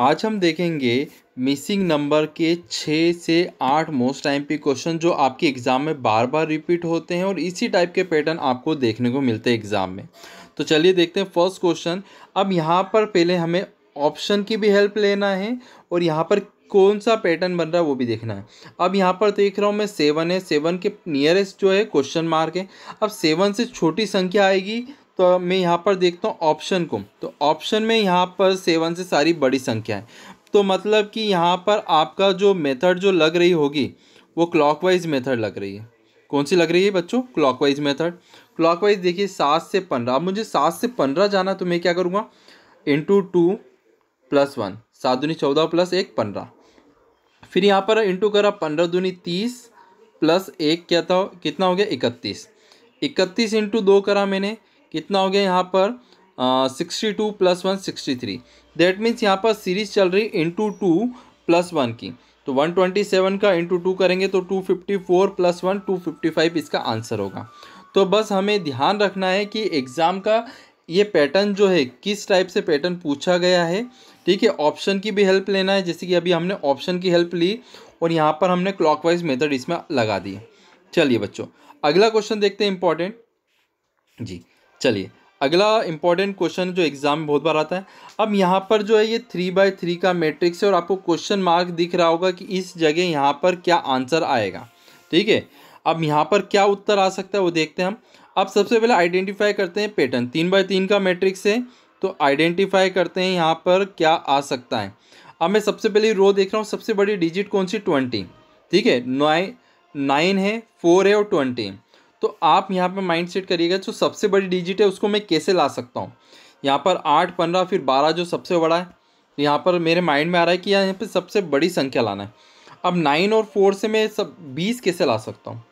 आज हम देखेंगे मिसिंग नंबर के छः से आठ मोस्ट टाइम पे क्वेश्चन जो आपके एग्ज़ाम में बार बार रिपीट होते हैं और इसी टाइप के पैटर्न आपको देखने को मिलते हैं एग्ज़ाम में तो चलिए देखते हैं फर्स्ट क्वेश्चन अब यहाँ पर पहले हमें ऑप्शन की भी हेल्प लेना है और यहाँ पर कौन सा पैटर्न बन रहा है वो भी देखना है अब यहाँ पर देख रहा हूँ मैं सेवन है सेवन के नियरेस्ट जो है क्वेश्चन मार्क है अब सेवन से छोटी संख्या आएगी तो मैं यहाँ पर देखता हूँ ऑप्शन को तो ऑप्शन में यहाँ पर सेवन से सारी बड़ी संख्या है तो मतलब कि यहाँ पर आपका जो मेथड जो लग रही होगी वो क्लॉकवाइज मेथड लग रही है कौन सी लग रही है बच्चों क्लॉकवाइज मेथड क्लॉकवाइज देखिए सात से पंद्रह अब मुझे सात से पंद्रह जाना तो मैं क्या करूँगा इंटू टू प्लस वन सात दूनी चौदह प्लस एक पंद्रह फिर यहाँ पर इंटू करा पंद्रह दूनी तीस प्लस एक क्या था कितना हो गया इकतीस इकतीस इंटू दो करा मैंने कितना हो गया यहाँ पर sixty two plus one sixty three that means यहाँ पर सीरीज चल रही इंटू टू प्लस वन की तो वन ट्वेंटी सेवन का इंटू टू करेंगे तो two fifty four plus one two fifty five इसका आंसर होगा तो बस हमें ध्यान रखना है कि एग्ज़ाम का ये पैटर्न जो है किस टाइप से पैटर्न पूछा गया है ठीक है ऑप्शन की भी हेल्प लेना है जैसे कि अभी हमने ऑप्शन की हेल्प ली और यहाँ पर हमने क्लॉकवाइज मेथड इसमें लगा दी चलिए बच्चों अगला क्वेश्चन देखते हैं इंपॉर्टेंट जी चलिए अगला इंपॉर्टेंट क्वेश्चन जो एग्ज़ाम में बहुत बार आता है अब यहाँ पर जो है ये थ्री बाय थ्री का मैट्रिक्स है और आपको क्वेश्चन मार्क दिख रहा होगा कि इस जगह यहाँ पर क्या आंसर आएगा ठीक है अब यहाँ पर क्या उत्तर आ सकता है वो देखते हैं हम अब सबसे पहले आइडेंटिफाई करते हैं पैटर्न तीन बाय तीन का मैट्रिक्स है तो आइडेंटिफाई करते हैं यहाँ पर क्या आ सकता है अब मैं सबसे पहले रो देख रहा हूँ सबसे बड़ी डिजिट कौन सी ट्वेंटी ठीक है नाइन नाइन है फोर है और ट्वेंटी तो आप यहाँ पे माइंड सेट करिएगा जो सबसे बड़ी डिजिट है उसको मैं कैसे ला सकता हूँ यहाँ पर आठ पंद्रह फिर बारह जो सबसे बड़ा है यहाँ पर मेरे माइंड में आ रहा है कि यहाँ पर सबसे बड़ी संख्या लाना है अब नाइन और फोर से मैं सब बीस कैसे ला सकता हूँ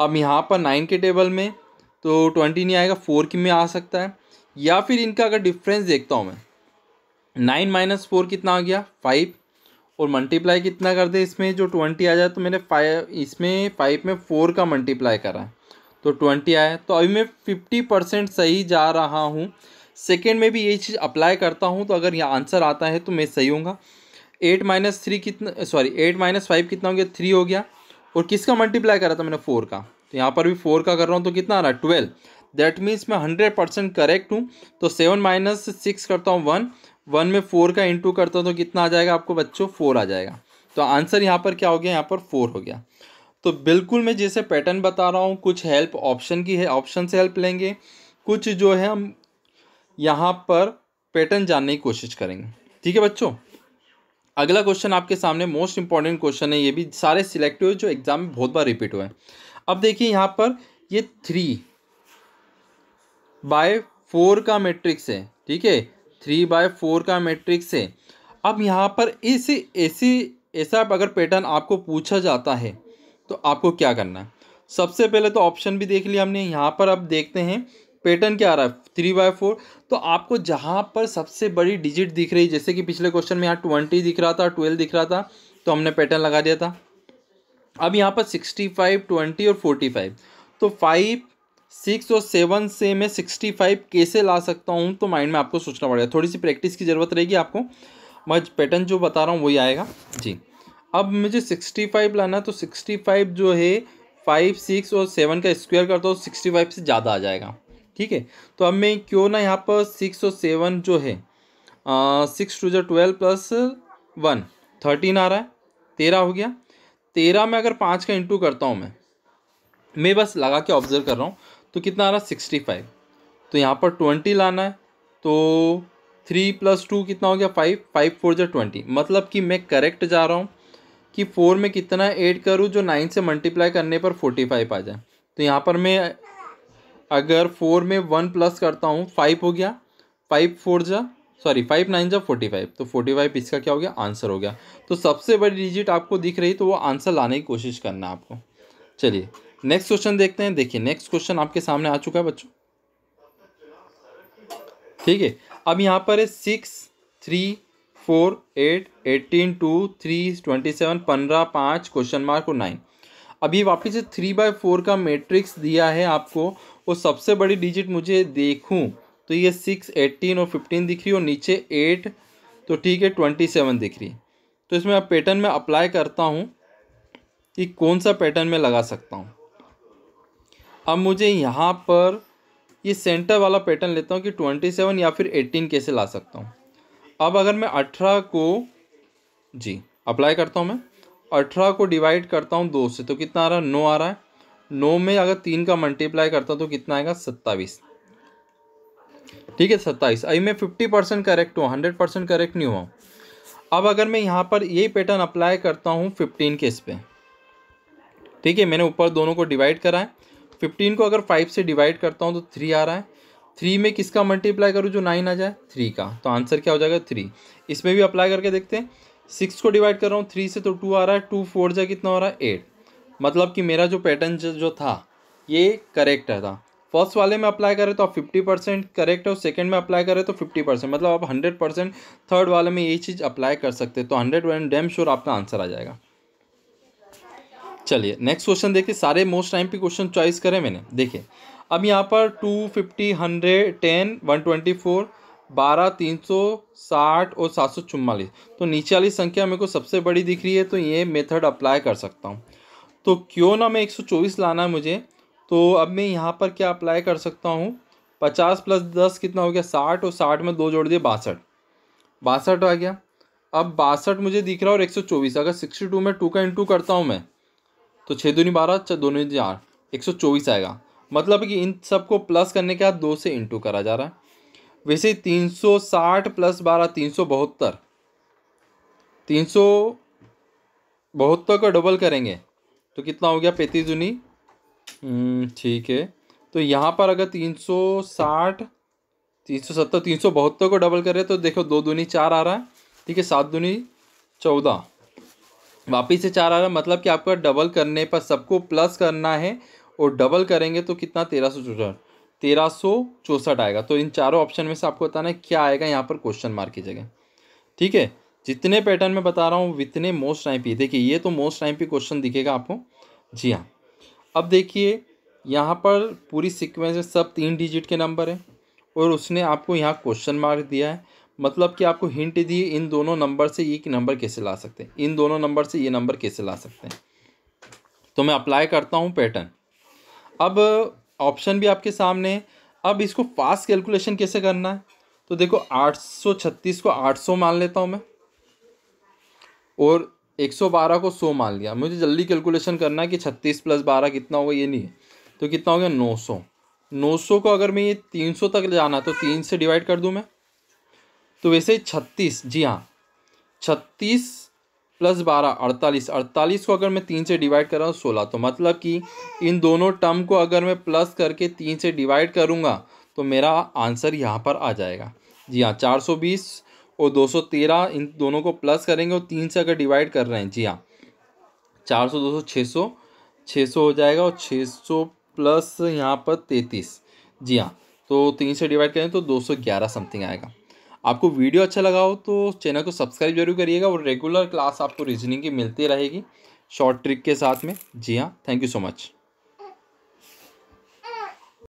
अब यहाँ पर नाइन के टेबल में तो ट्वेंटी नहीं आएगा फोर की में आ सकता है या फिर इनका अगर डिफ्रेंस देखता हूँ मैं नाइन माइनस फोर कितना आ गया फाइव और मल्टीप्लाई कितना कर दे इसमें जो ट्वेंटी आ जाए तो मैंने फाइव इसमें फाइव में फ़ोर का मल्टीप्लाई करा है तो ट्वेंटी आया तो अभी मैं फिफ्टी परसेंट सही जा रहा हूँ सेकेंड में भी ये चीज़ अप्लाई करता हूँ तो अगर यहाँ आंसर आता है तो मैं सही हूँ एट माइनस थ्री कितना सॉरी एट माइनस फाइव कितना हो गया थ्री हो गया और किसका मल्टीप्लाई करा था मैंने फोर का तो यहाँ पर भी फोर का कर रहा हूँ तो कितना आ रहा है ट्वेल्व दैट मीन्स मैं हंड्रेड परसेंट करेक्ट हूँ तो सेवन माइनस सिक्स करता हूँ वन वन में फोर का इंटू करता हूँ तो कितना आ जाएगा आपको बच्चों फोर आ जाएगा तो आंसर यहाँ पर क्या हो गया यहाँ पर फोर हो गया तो बिल्कुल मैं जैसे पैटर्न बता रहा हूँ कुछ हेल्प ऑप्शन की है ऑप्शन से हेल्प लेंगे कुछ जो है हम यहाँ पर पैटर्न जानने की कोशिश करेंगे ठीक है बच्चों अगला क्वेश्चन आपके सामने मोस्ट इंपॉर्टेंट क्वेश्चन है ये भी सारे सिलेक्ट हुए जो एग्जाम में बहुत बार रिपीट हुए हैं अब देखिए यहाँ पर ये थ्री बाय फोर का मैट्रिक्स है ठीक है थ्री बाय फोर का मैट्रिक्स है अब यहाँ पर इस ऐसी ऐसा अगर पैटर्न आपको पूछा जाता है तो आपको क्या करना है सबसे पहले तो ऑप्शन भी देख लिया हमने यहाँ पर अब देखते हैं पैटर्न क्या आ रहा है थ्री बाय फोर तो आपको जहाँ पर सबसे बड़ी डिजिट दिख रही जैसे कि पिछले क्वेश्चन में यहाँ ट्वेंटी दिख रहा था ट्वेल्व दिख रहा था तो हमने पैटर्न लगा दिया था अब यहाँ पर सिक्सटी फाइव ट्वेंटी और फोर्टी फाइव तो फाइव सिक्स और सेवन से मैं सिक्सटी फाइव कैसे ला सकता हूँ तो माइंड में आपको सोचना पड़ेगा थोड़ी सी प्रैक्टिस की ज़रूरत रहेगी आपको मैं पैटर्न जो बता रहा हूँ वही आएगा जी अब मुझे सिक्सटी फाइव लाना तो सिक्सटी फाइव जो है फाइव सिक्स और सेवन का स्क्वायर करता हूँ सिक्सटी फाइव से ज़्यादा आ जाएगा ठीक है तो अब मैं क्यों ना यहाँ पर सिक्स और सेवन जो है सिक्स टू जो ट्वेल्व प्लस वन थर्टीन आ रहा है तेरह हो गया तेरह में अगर पाँच का इंटू करता हूँ मैं मैं बस लगा के ऑब्जर्व कर रहा हूँ तो कितना आ रहा है सिक्सटी फाइव तो यहाँ पर ट्वेंटी लाना है तो थ्री प्लस टू कितना हो गया फाइव फाइव फोर जो ट्वेंटी मतलब कि मैं करेक्ट जा रहा हूँ कि फ़ोर में कितना ऐड करूँ जो नाइन से मल्टीप्लाई करने पर फोर्टी फाइव आ जाए तो यहाँ पर मैं अगर फोर में वन प्लस करता हूँ फाइव हो गया फाइव फोर जा सॉरी फाइव नाइन जा फोर्टी फाइव तो फोर्टी फाइव इसका क्या हो गया आंसर हो गया तो सबसे बड़ी डिजिट आपको दिख रही तो वो आंसर लाने की कोशिश करना आपको चलिए नेक्स्ट क्वेश्चन देखते हैं देखिए नेक्स्ट क्वेश्चन आपके सामने आ चुका है बच्चों ठीक है अब यहाँ पर है six three four eight eighteen two three twenty seven पंद्रह पाँच क्वेश्चन मार्क और नाइन अभी वापस से थ्री बाय फोर का मैट्रिक्स दिया है आपको वो सबसे बड़ी डिजिट मुझे देखूं तो ये सिक्स एट्टीन और फिफ्टीन दिख रही और नीचे एट तो ठीक है ट्वेंटी सेवन दिख रही तो इसमें अब पैटर्न में अप्लाई करता हूँ कि कौन सा पैटर्न में लगा सकता हूँ अब मुझे यहाँ पर ये सेंटर वाला पैटर्न लेता हूँ कि ट्वेंटी सेवन या फिर एट्टीन कैसे ला सकता हूँ अब अगर मैं अठारह को जी अप्लाई करता हूँ मैं अठारह को डिवाइड करता हूँ दो से तो कितना आ रहा है नौ आ रहा है नौ में अगर तीन का मल्टीप्लाई करता हूँ तो कितना आएगा सत्ताईस ठीक है सत्ताईस अभी मैं फिफ्टी परसेंट करेक्ट हुआ हंड्रेड परसेंट करेक्ट नहीं हुआ अब अगर मैं यहाँ पर यही पैटर्न अप्लाई करता हूँ फिफ्टीन के इस पर ठीक है मैंने ऊपर दोनों को डिवाइड करा है फिफ्टीन को अगर फाइव से डिवाइड करता हूँ तो थ्री आ रहा है थ्री में किसका मल्टीप्लाई करूँ जो नाइन आ जाए थ्री का तो आंसर क्या हो जाएगा थ्री इसमें भी अप्लाई करके देखते हैं सिक्स को डिवाइड कर रहा हूँ थ्री से तो टू आ रहा है टू फोर जा कितना हो रहा है एट मतलब कि मेरा जो पैटर्न जो था ये करेक्ट है था फर्स्ट वाले में अप्लाई करें तो आप फिफ्टी परसेंट करेक्ट है और सेकेंड में अप्लाई करें तो फिफ्टी परसेंट मतलब आप हंड्रेड परसेंट थर्ड वाले में ये चीज़ अप्लाई कर सकते हैं तो हंड्रेड वन डैम श्योर आपका आंसर आ जाएगा चलिए नेक्स्ट क्वेश्चन देखिए सारे मोस्ट टाइम पे क्वेश्चन चॉइस करें मैंने देखिए अब यहाँ पर two fifty hundred ten one twenty four बारह तीन सौ साठ और सात सौ चुम्बालीस तो नीचे वाली संख्या मेरे को सबसे बड़ी दिख रही है तो ये मेथड अप्लाई कर सकता हूँ तो क्यों ना मैं एक सौ चौबीस लाना है मुझे तो अब मैं यहाँ पर क्या अप्लाई कर सकता हूँ पचास प्लस दस कितना हो गया साठ और साठ में दो जोड़ दिए बासठ बासठ आ गया अब बासठ मुझे दिख रहा है और एक सौ चौबीस अगर सिक्सटी टू में टू का इंटू करता हूँ मैं तो छः दूनी बारह दोनों चार एक सौ चौबीस आएगा मतलब कि इन सबको प्लस करने के बाद दो से इंटू करा जा रहा है वैसे तीन सौ साठ प्लस बारह तीन सौ बहत्तर तीन सौ बहत्तर का डबल करेंगे तो कितना हो गया पैंतीस उन्नी हम्म, ठीक है तो यहाँ पर अगर तीन सौ साठ तीन सौ सत्तर तीन सौ बहत्तर को डबल करें तो देखो दो दूनी चार आ रहा है ठीक है सात दूनी चौदह वापिस से चार आ रहा है मतलब कि आपका डबल करने पर सबको प्लस करना है और डबल करेंगे तो कितना तेरह सौ चौसठ तेरह सौ चौंसठ आएगा तो इन चारों ऑप्शन में से आपको बताना है क्या आएगा यहाँ पर क्वेश्चन मार्क की जगह ठीक है जितने पैटर्न में बता रहा हूँ वितने मोस्ट टाइम पी देखिए ये तो मोस्ट टाइम पी क्वेश्चन दिखेगा आपको जी हाँ अब देखिए यहाँ पर पूरी सिक्वेंस में सब तीन डिजिट के नंबर है और उसने आपको यहाँ क्वेश्चन मार्क दिया है मतलब कि आपको हिंट दिए इन दोनों नंबर से ये नंबर कैसे ला सकते हैं इन दोनों नंबर से ये नंबर कैसे ला सकते हैं तो मैं अप्लाई करता हूँ पैटर्न अब ऑप्शन भी आपके सामने है अब इसको फास्ट कैलकुलेशन कैसे करना है तो देखो 836 को 800 मान लेता हूँ मैं और 112 को 100 मान लिया मुझे जल्दी कैलकुलेशन करना है कि 36 प्लस बारह कितना होगा ये नहीं है तो कितना हो गया नौ सौ को अगर मैं ये 300 तक जाना तो तीन से डिवाइड कर दूँ मैं तो वैसे छत्तीस जी हाँ छत्तीस प्लस बारह अड़तालीस अड़तालीस को अगर मैं तीन से डिवाइड कर रहा हूँ सोलह तो मतलब कि इन दोनों टर्म को अगर मैं प्लस करके तीन से डिवाइड करूँगा तो मेरा आंसर यहाँ पर आ जाएगा जी हाँ चार सौ बीस और दो सौ तेरह इन दोनों को प्लस करेंगे और तीन से अगर डिवाइड कर रहे हैं जी हाँ चार सौ दो सौ छः सौ छः सौ हो जाएगा और छः सौ प्लस यहाँ पर तैंतीस जी हाँ तो तीन से डिवाइड करें तो दो सौ ग्यारह समथिंग आएगा आपको वीडियो अच्छा लगा हो तो चैनल को सब्सक्राइब जरूर करिएगा और रेगुलर क्लास आपको रीजनिंग की मिलती रहेगी शॉर्ट ट्रिक के साथ में जी हाँ थैंक यू सो मच